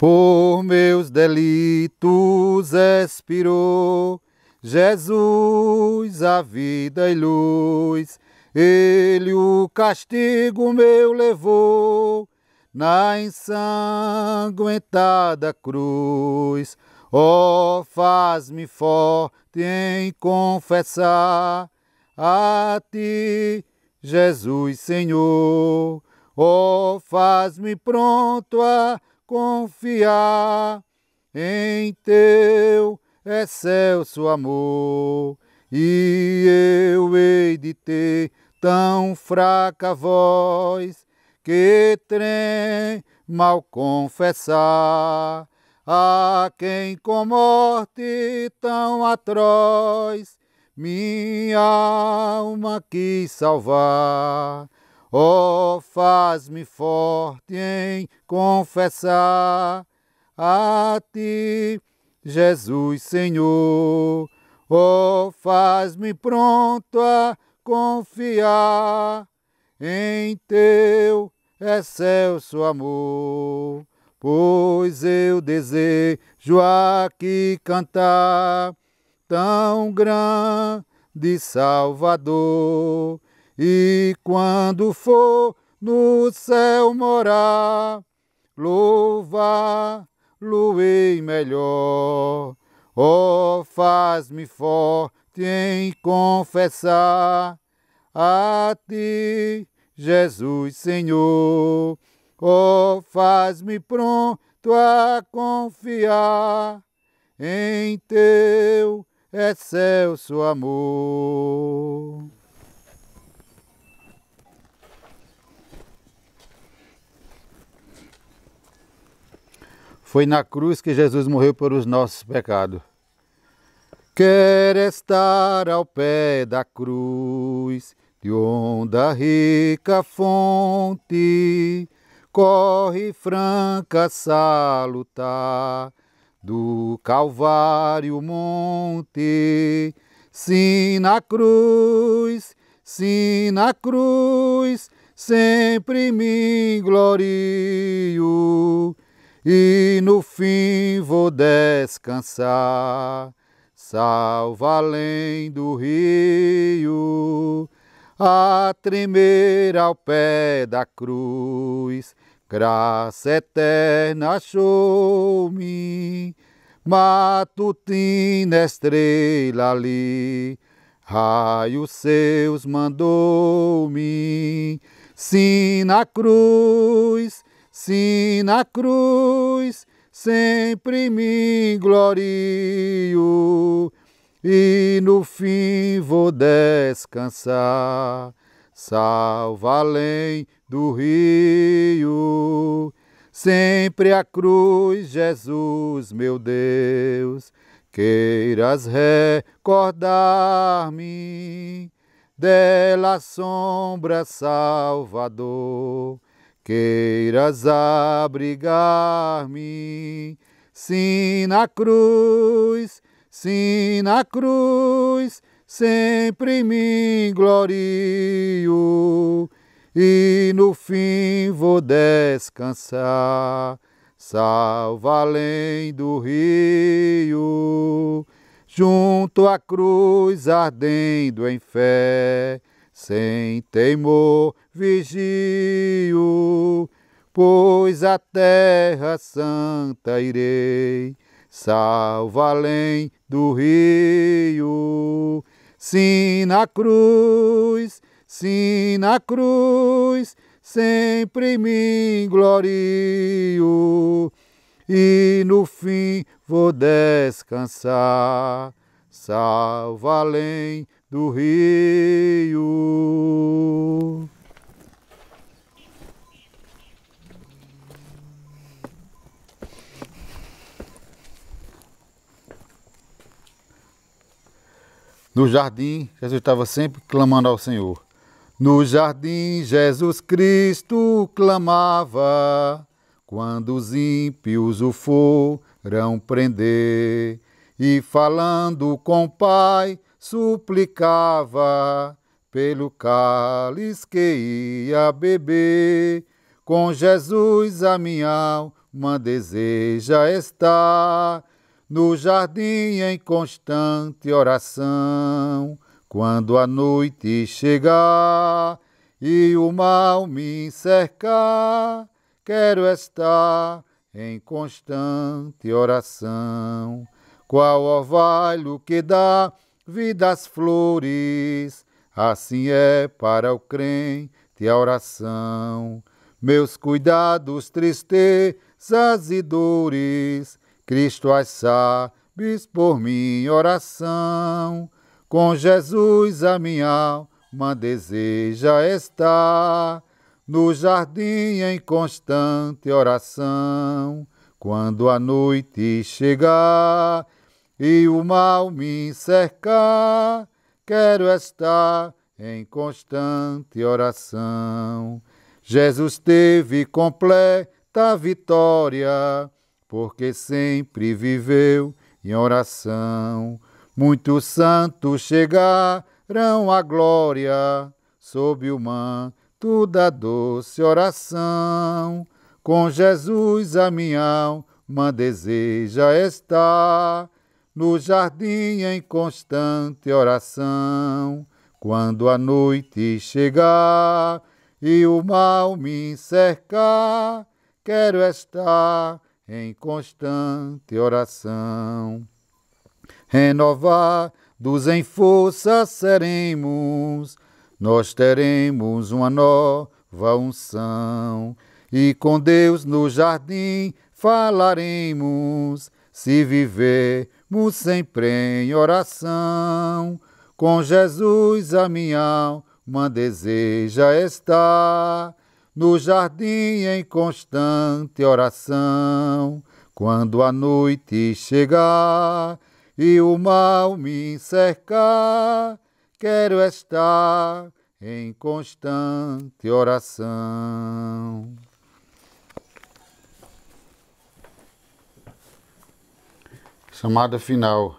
Por meus delitos expirou Jesus a vida e luz. Ele o castigo meu levou na ensanguentada cruz. Oh, faz-me forte em confessar a ti, Jesus Senhor. Oh, faz-me pronto a confiar em teu excelso amor. E eu hei de ter tão fraca voz que trem mal confessar a quem com morte tão atroz minha alma quis salvar. Oh, Senhor, faz-me forte em confessar a ti, Jesus Senhor. Oh, faz-me pronto a confiar em teu excelso amor, pois eu desejo aqui cantar tão grande Salvador e quando for no céu morar, louva lo ei melhor. Oh, faz-me forte em confessar a ti, Jesus Senhor. Oh, faz-me pronto a confiar em teu excelso amor. Foi na cruz que Jesus morreu por os nossos pecados. Quer estar ao pé da cruz, de onda rica fonte, corre franca salutar do Calvário monte. Sim, na cruz, sim, na cruz, sempre me glorio e no fim vou descansar. salva além do rio, a tremer ao pé da cruz, graça eterna achou-me, matutina estrela ali, raios seus mandou-me, sim na cruz Sim, na cruz sempre me glorio e no fim vou descansar. Salvo além do rio, sempre a cruz, Jesus, meu Deus, queiras recordar-me dela sombra, Salvador Queiras abrigar-me, sim, na cruz, sim, na cruz, sempre me glorio e no fim vou descansar. Salva além do rio, junto à cruz ardendo em fé, sem temor vigio, pois a terra santa irei, salvo além do rio. Sim, na cruz, sim, na cruz, sempre me glorio e no fim vou descansar. salvo além do rio. No jardim, Jesus estava sempre clamando ao Senhor. No jardim, Jesus Cristo clamava, quando os ímpios o foram prender, e falando com o Pai, suplicava pelo cálice que ia beber. Com Jesus a minha alma deseja estar no jardim em constante oração. Quando a noite chegar e o mal me cercar, quero estar em constante oração. Qual orvalho que dá vidas flores. Assim é para o crente a oração. Meus cuidados, tristezas e dores, Cristo as sabes por minha oração. Com Jesus a minha alma deseja estar, no jardim em constante oração. Quando a noite chegar e o mal me cercar, quero estar em constante oração. Jesus teve completa vitória, porque sempre viveu em oração. Muitos santos chegarão à glória, sob o manto da doce oração. Com Jesus a minha alma deseja estar no jardim em constante oração. Quando a noite chegar e o mal me cercar, quero estar em constante oração. Renovados em força seremos, nós teremos uma nova unção, e com Deus no jardim falaremos se vivemos sempre em oração, com Jesus a minha alma deseja estar, no jardim em constante oração. Quando a noite chegar e o mal me cercar, quero estar em constante oração. Chamada final.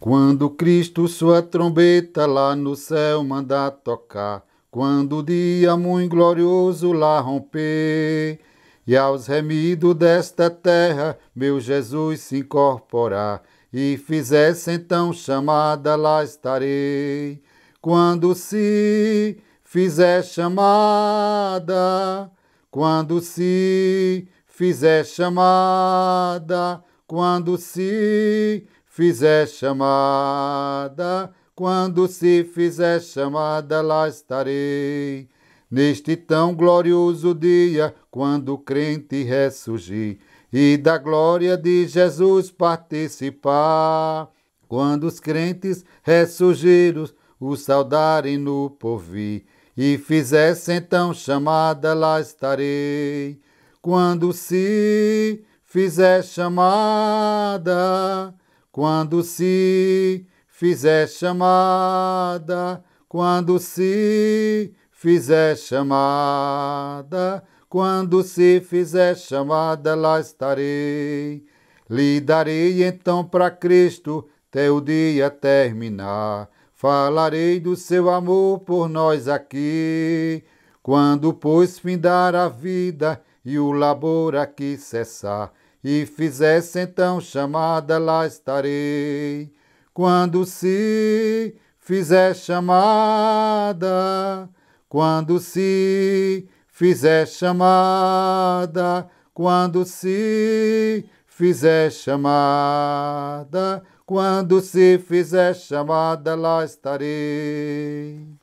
Quando Cristo sua trombeta lá no céu mandar tocar, quando o dia muito glorioso lá romper, e aos remidos desta terra meu Jesus se incorporar, e fizesse então chamada lá estarei. Quando se fizer chamada, quando se fizer chamada, quando se fizer chamada, quando se fizer chamada, lá estarei. Neste tão glorioso dia, quando o crente ressurgir e da glória de Jesus participar, quando os crentes ressurgiram, o saudarem no porvir e fizessem então chamada, lá estarei. Quando se fizer chamada, quando se fizer chamada, quando se fizer chamada, quando se fizer chamada, lá estarei. Lhe darei então para Cristo, até o dia terminar. Falarei do seu amor por nós aqui. Quando, pois, findar a vida e o labor aqui cessar, e fizesse então chamada, lá estarei. Quando se fizer chamada, quando se fizer chamada, quando se fizer chamada, quando se fizer chamada, lá estarei.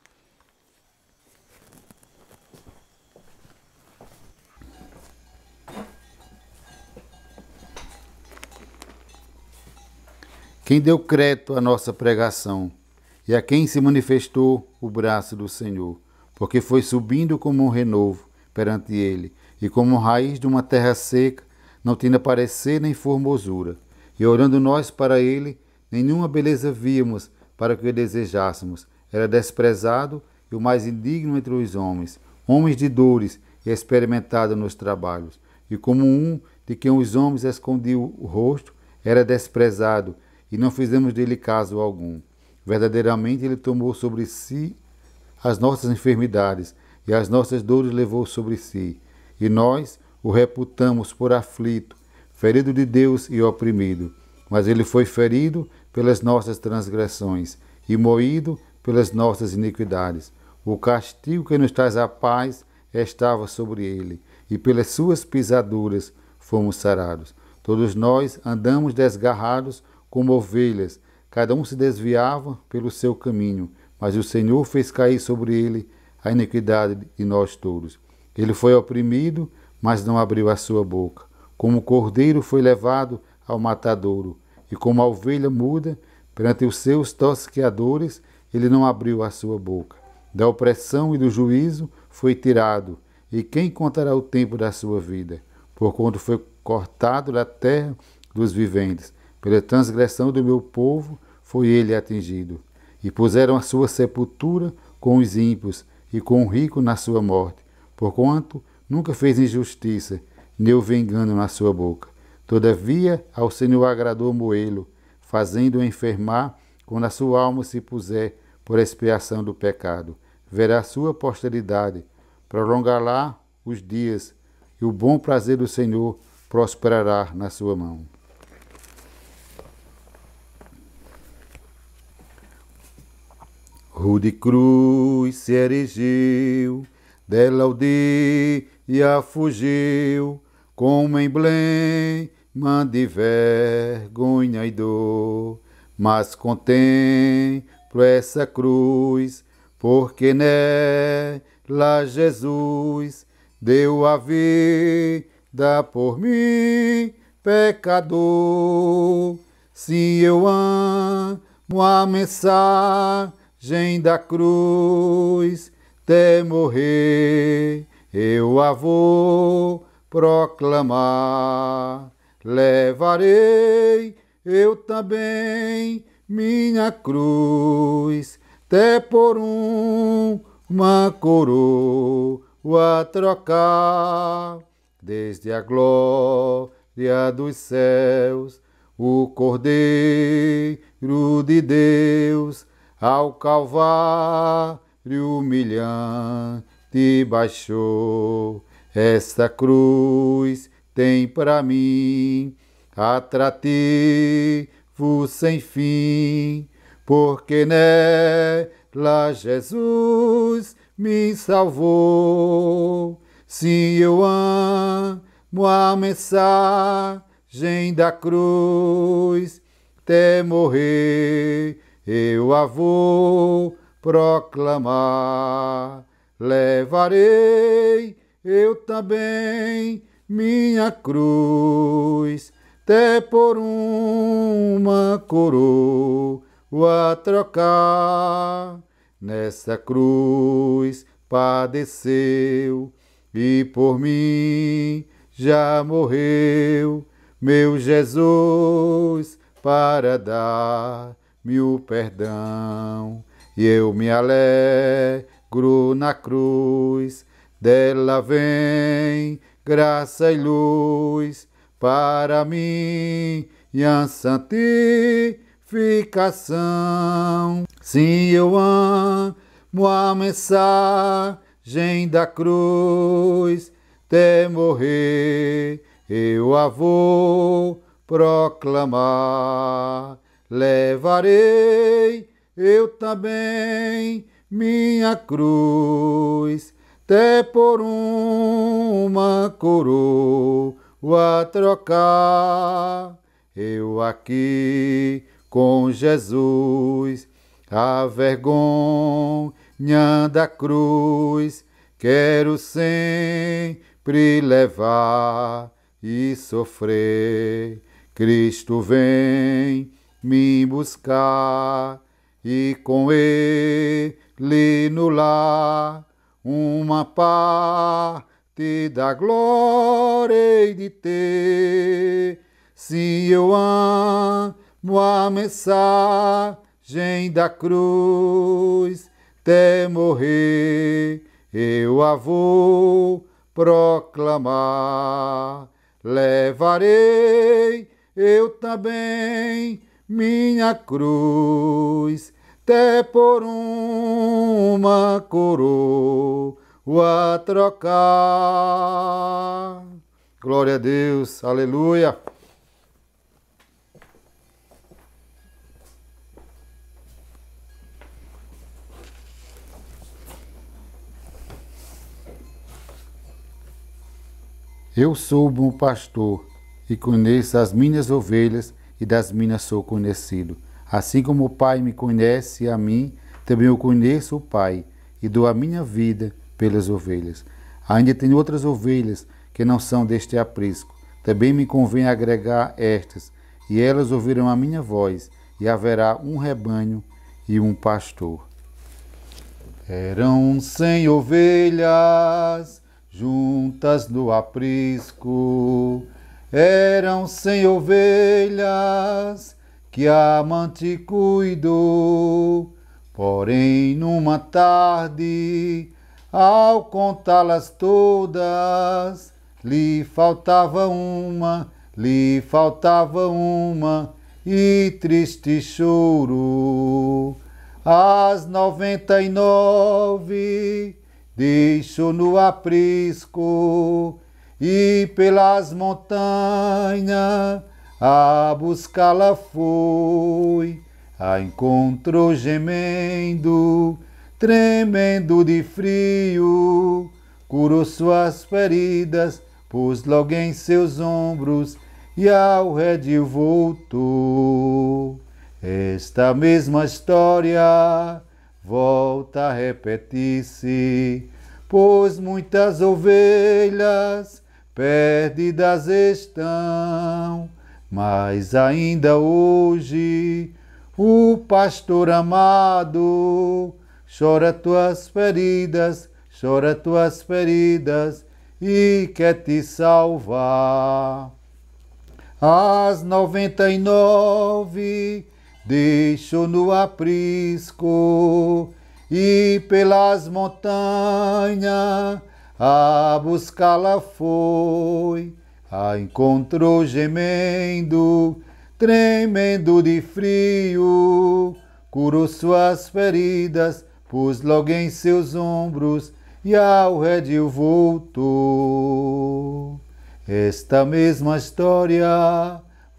quem deu crédito à nossa pregação e a quem se manifestou o braço do Senhor, porque foi subindo como um renovo perante ele e como raiz de uma terra seca, não tinha aparecer nem formosura. E olhando nós para ele, nenhuma beleza víamos para que o desejássemos. Era desprezado e o mais indigno entre os homens, homens de dores e experimentado nos trabalhos. E como um de quem os homens escondiam o rosto, era desprezado e não fizemos dele caso algum. Verdadeiramente ele tomou sobre si as nossas enfermidades e as nossas dores levou sobre si. E nós o reputamos por aflito, ferido de Deus e oprimido. Mas ele foi ferido pelas nossas transgressões e moído pelas nossas iniquidades. O castigo que nos traz a paz estava sobre ele, e pelas suas pisaduras fomos sarados. Todos nós andamos desgarrados como ovelhas, cada um se desviava pelo seu caminho, mas o Senhor fez cair sobre ele a iniquidade de nós todos. Ele foi oprimido, mas não abriu a sua boca. Como o cordeiro foi levado ao matadouro, e como a ovelha muda, perante os seus tosqueadores, ele não abriu a sua boca. Da opressão e do juízo foi tirado, e quem contará o tempo da sua vida? Porquanto foi cortado da terra dos viventes pela transgressão do meu povo foi ele atingido. E puseram a sua sepultura com os ímpios e com o rico na sua morte, porquanto nunca fez injustiça, nem houve engano na sua boca. Todavia ao Senhor agradou moelo, fazendo-o enfermar quando a sua alma se puser por expiação do pecado. Verá a sua posteridade, prolongará os dias, e o bom prazer do Senhor prosperará na sua mão. Rude cruz se erigiu, dela dia fugiu, como emblema de vergonha e dor. Mas contemplo essa cruz, porque nela Jesus deu a vida por mim, pecador. Se eu amo a mensagem, Virgem da cruz, até morrer eu a vou proclamar. Levarei eu também minha cruz, até por um, uma coroa trocar. Desde a glória dos céus, o Cordeiro de Deus ao Calvário humilhante baixou. Esta cruz tem para mim atrativo sem fim, porque nela Jesus me salvou. Sim, eu amo a mensagem da cruz, até morrer eu a vou proclamar. Levarei eu também minha cruz, até por uma coroa trocar. Nessa cruz padeceu e por mim já morreu meu Jesus para dar mil perdão. E eu me alegro na cruz, dela vem graça e luz para mim e a santificação. Sim, eu amo a mensagem da cruz, até morrer eu a vou proclamar levarei eu também minha cruz, até por uma coroa trocar. Eu aqui com Jesus, a vergonha da cruz, quero sempre levar e sofrer. Cristo vem me buscar e com ele no lar uma parte da glória de ter. Se eu amo a mensagem da cruz, até morrer eu a vou proclamar. Levarei eu também minha cruz, até por uma coroa trocar. Glória a Deus, aleluia. Eu sou bom pastor e conheço as minhas ovelhas e das minas sou conhecido. Assim como o Pai me conhece a mim, também eu conheço o Pai e dou a minha vida pelas ovelhas. Ainda tenho outras ovelhas que não são deste aprisco. Também me convém agregar estas, e elas ouvirão a minha voz, e haverá um rebanho e um pastor. Eram cem ovelhas juntas no aprisco eram sem ovelhas que a amante cuidou. Porém, numa tarde, ao contá-las todas, lhe faltava uma, lhe faltava uma, e triste choro. As noventa e nove deixou no aprisco e pelas montanhas a buscá-la foi, a encontrou gemendo, tremendo de frio, curou suas feridas, pôs logo em seus ombros e ao redil voltou. Esta mesma história volta a repetir-se, pois muitas ovelhas perdidas estão, mas ainda hoje o pastor amado chora tuas feridas, chora tuas feridas e quer te salvar. As noventa e nove deixo no aprisco e pelas montanhas a buscá-la foi, a encontrou gemendo, tremendo de frio. Curou suas feridas, pôs logo em seus ombros e ao redil voltou. Esta mesma história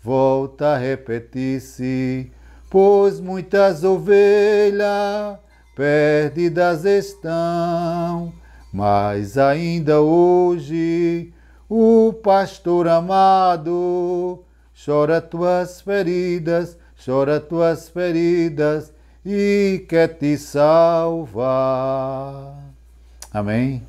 volta a repetir-se, pois muitas ovelhas perdidas estão mas ainda hoje o pastor amado chora tuas feridas, chora tuas feridas e quer te salvar. Amém.